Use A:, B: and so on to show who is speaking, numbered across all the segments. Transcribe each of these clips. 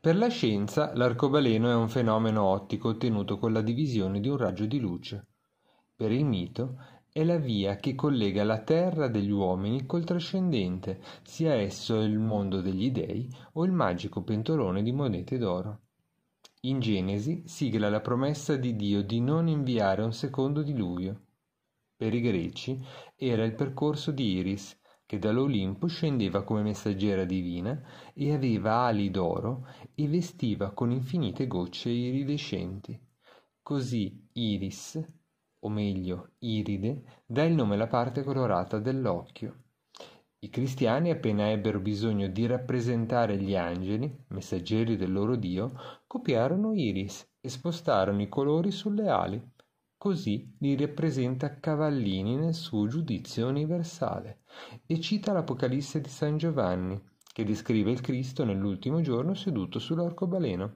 A: Per la scienza l'arcobaleno è un fenomeno ottico ottenuto con la divisione di un raggio di luce. Per il mito è la via che collega la terra degli uomini col trascendente, sia esso il mondo degli dei o il magico pentolone di monete d'oro. In Genesi sigla la promessa di Dio di non inviare un secondo diluvio. Per i greci era il percorso di Iris, che dall'Olimpo scendeva come messaggera divina e aveva ali d'oro e vestiva con infinite gocce iridescenti. Così Iris, o meglio Iride, dà il nome alla parte colorata dell'occhio. I cristiani appena ebbero bisogno di rappresentare gli angeli, messaggeri del loro Dio, copiarono Iris e spostarono i colori sulle ali. Così li rappresenta Cavallini nel suo Giudizio universale e cita l'Apocalisse di San Giovanni, che descrive il Cristo nell'ultimo giorno seduto sull'arcobaleno.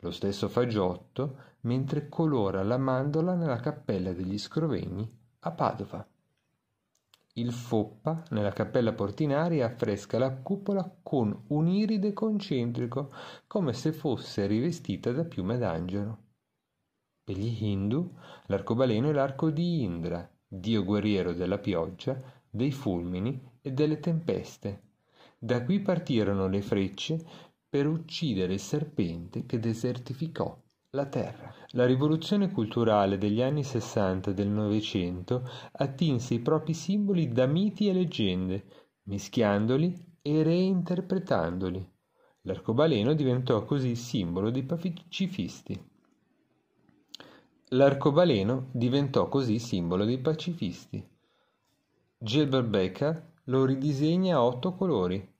A: Lo stesso fa Giotto mentre colora la mandola nella cappella degli Scrovegni a Padova. Il Foppa nella cappella Portinaria affresca la cupola con un iride concentrico, come se fosse rivestita da piume d'angelo. Per gli Hindu l'arcobaleno è l'arco di Indra, dio guerriero della pioggia, dei fulmini e delle tempeste. Da qui partirono le frecce per uccidere il serpente che desertificò la terra. La rivoluzione culturale degli anni 60 del Novecento attinse i propri simboli da miti e leggende, mischiandoli e reinterpretandoli. L'arcobaleno diventò così simbolo dei pacifisti. L'arcobaleno diventò così simbolo dei pacifisti. Gilbert Becker lo ridisegna a otto colori.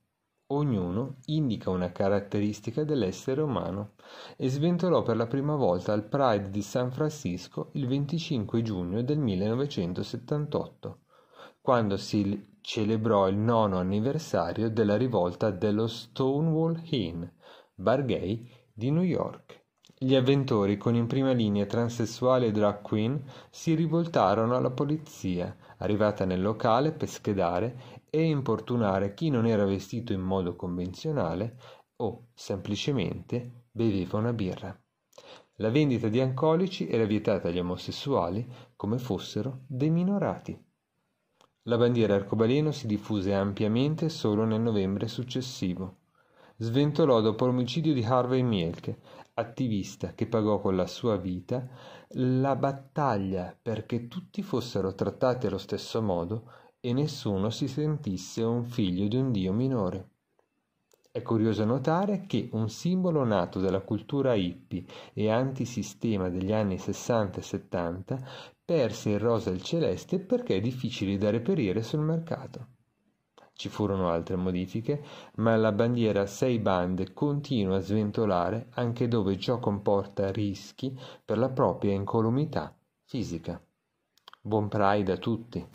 A: Ognuno indica una caratteristica dell'essere umano e sventolò per la prima volta al Pride di San Francisco il 25 giugno del 1978, quando si celebrò il nono anniversario della rivolta dello Stonewall Inn, bar gay di New York. Gli avventori con in prima linea transessuali e drag queen si rivoltarono alla polizia, arrivata nel locale per schedare e importunare chi non era vestito in modo convenzionale o semplicemente beveva una birra. La vendita di alcolici era vietata agli omosessuali come fossero dei minorati. La bandiera arcobaleno si diffuse ampiamente solo nel novembre successivo sventolò dopo l'omicidio di Harvey Milk attivista che pagò con la sua vita la battaglia perché tutti fossero trattati allo stesso modo e nessuno si sentisse un figlio di un dio minore. È curioso notare che un simbolo nato dalla cultura hippie e antisistema degli anni 60 e 70 perse il rosa e il celeste perché difficili da reperire sul mercato. Ci furono altre modifiche, ma la bandiera a sei bande continua a sventolare anche dove ciò comporta rischi per la propria incolumità fisica. Buon Pride a tutti!